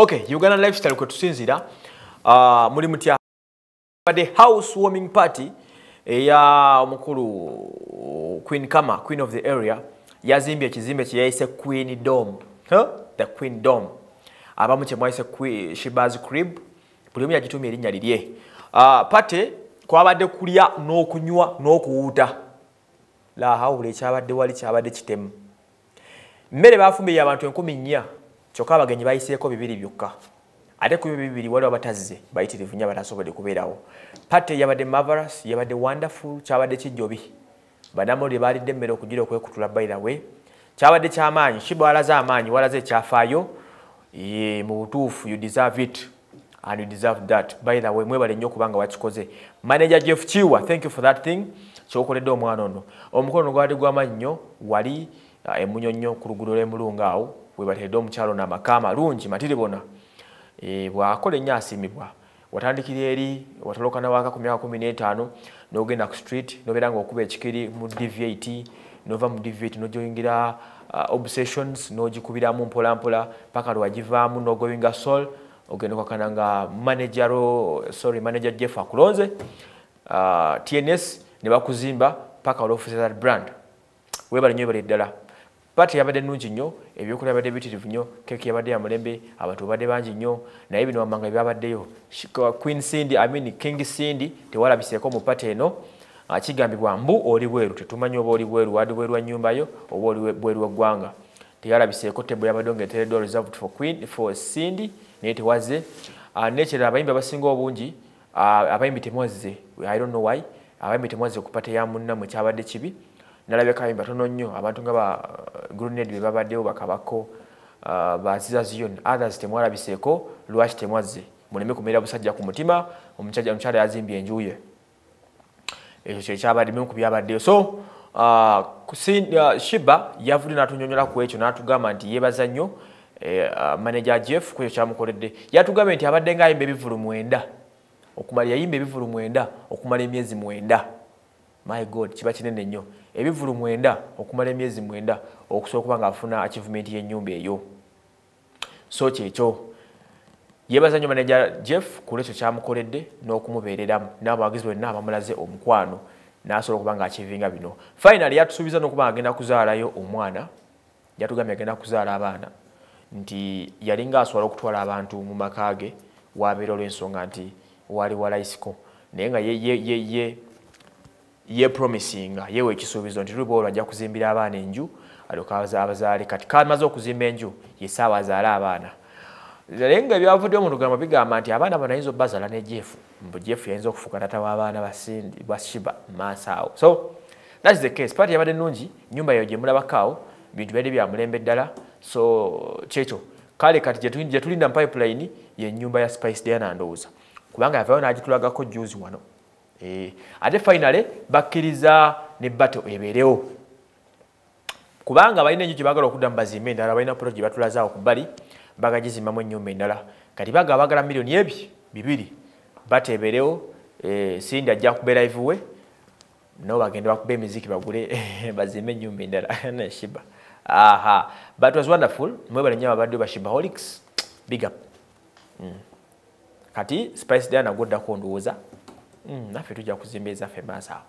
okay uganda lifestyle kwe tusinzira uh, muli mutya the house warming party eya eh, omukulu queen kama queen of the area yazimbye ekizimbe kyeyayise queen dom huh? the queen dom abamu kyemwayise shibas crib buli omu yagitumya erinnya lirye uh, party kwabadde kulya n'okunywa n'okuwuuta lahawula ekyabadde wali kyabadde kitemu mmere baafumbiye abantu enkumi nnya kyokka abagenyi bayiseeko bibiri byokka ate ku bibiri waliwo abatazze bayitirivu nyo abatasobodde kubeerawo pate yabadde mavaras yabadde wonderful kyabadde kijobi banamuli baalidde emmere okujira okwekutula bairawe kyabadde kyamaanyi shiba walaze amaanyi walaze ekyafaayo mu butuufu you deserve it and you deserve that bairawe mwebale nnyo okubanga wakikoze manaja jeff chiwa thank you for that thing kyokoledde omwana ono omukono gwali gwamanyi nnyo wali eh, emunyo nnyo ku luguddo lw'emulunga awo webatedde omukyalo n'amaka amalungi matire bona e, bwakola ennyo asiimibwa watandikira eri watolokana waka ku myaka 15 nogenda ku street nobeera ngaokuba ekikiri mu dvat nova mu dvat nojoyingira uh, obsessions nogikubiramu mpolampola paka lwagivaamu nogoyinga sol ogenda okwakana nga manager jeff akulonze uh, tns ne bakuzimba paka olwofuzaa brand webalinyo ebali eddala pati yabadde nungi nnyo ebyokulya yabadde bitirivu nnyo keeki yabadde yamulembe abantu babadde bangi nnyo naye bino wammanga byabaddeyo uh, queen sindi amin king sindi tewalabiseeko mu pati eno kigambibwa mbu oli bweru tetumanyi oba oli bweru wadi bweru wanyumbayo oba oli bweru wegwanga teyalabiseeko tebo yabadde nga eteredde reserved for queen for sindi naye tewaze uh, nekirala abayimbi abasinga obungi uh, abayimbi temwazze i don't know why abayimbi temwazze kupata ya munnamwe kyabadde kibi nalabye kabi batono nnyo abantu nga ba uh, grunade be babaddewo bakabako uh, baziza zion others temwalabiseeko lwaki temwazze muleme kumera busajja ku mutima omukyala yazimbye enjuye ekyo kyekyabaddemu ku byabaddeyo so uh, shiba yavudde n'atunyonyola ku ekyo n'atugamba nti yeebaza nnyo eh, maneja jeff ku ekyo kyamukoledde yatugambye nti abaddenga ayimba ebivulu mwenda okumala yayimba ebivulu mwenda okumala emyezi mwenda my god kiba kinene nnyo ebivulu mwenda okumala emyezi mwenda okusobola okuba ngaafuna achievement y'ennyumba eyo so kyekyo yeebaza nnyo manager jeff ku lwekyo kyamukoledde n'okumubeereramu n'abawagizi bonna abamulaze omukwano n'asobola okuba nga achievinga bino finaly yatusuubiza n'okuba agenda kuzaalayo omwana yatugambye agenda kuzaala abaana nti yali ngaasobola okutwala abantu mu maka ge waabeera olw'ensonga nti waali wa layisiko naye nga yeyeyeye ye, ye, ye. yepromisinga ah, yewa ekisuubizo nti lulibwolwo ajja kuzimbira abaana enju alioka abazaale kati kamaze okuzimba enju yesaawa azaale abaana naye nga ebyavuddeo mu lugambo bigamba nti abaana bano ayinza obazaala ne jeefu jeefu yayinza okufuuka data w'abaana bwa shiba maaso awo so thatis the case paati yabadde nungi nyumba yo gyemulabakaawo bintu byadde byamulembe eddala so kyekyo kale kati gyetulinda mpipeline yenyumba ya spice dayanandowooza kubanga yavayo nagitulagako juzi wano Eh, ate fainale bakkiriza ne bato ebeerewo kubanga balina enyo gye baagala okudda mu bazimba endala balina poloti gye batulazaawo ku bbali bagagizimbamu ennyumba endala kati baga baagala miliyoni ebi bibiri bateeberewo eh, sindi ajja kubeera ivuwe nabo bagende bakuba emiziki bagule bazimba ennyumba endala neshiba aha but was wonderful mwe balenya babadde bashiba holics big up mm. kati spice dana gwoddako ndowooza Mm, naffe tujja kuzimba ezaffe maaso awo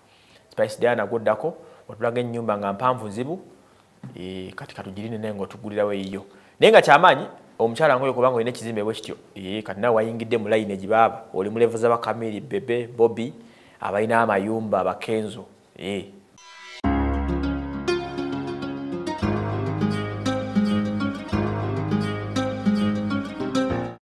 spice day nagoddako otulaga ennyumba nga mpanvu nzibu e, kati katugirine naye nga otugulirawo eyiyo naye nga kyamaanyi omukyala ngaoyo kubanga olina ekizimba ewe kityo e, kati nawe wayingidde mu layini egibaaba oli mulevuza bakamiri bebe bobi abalina amayumba abakenzo e.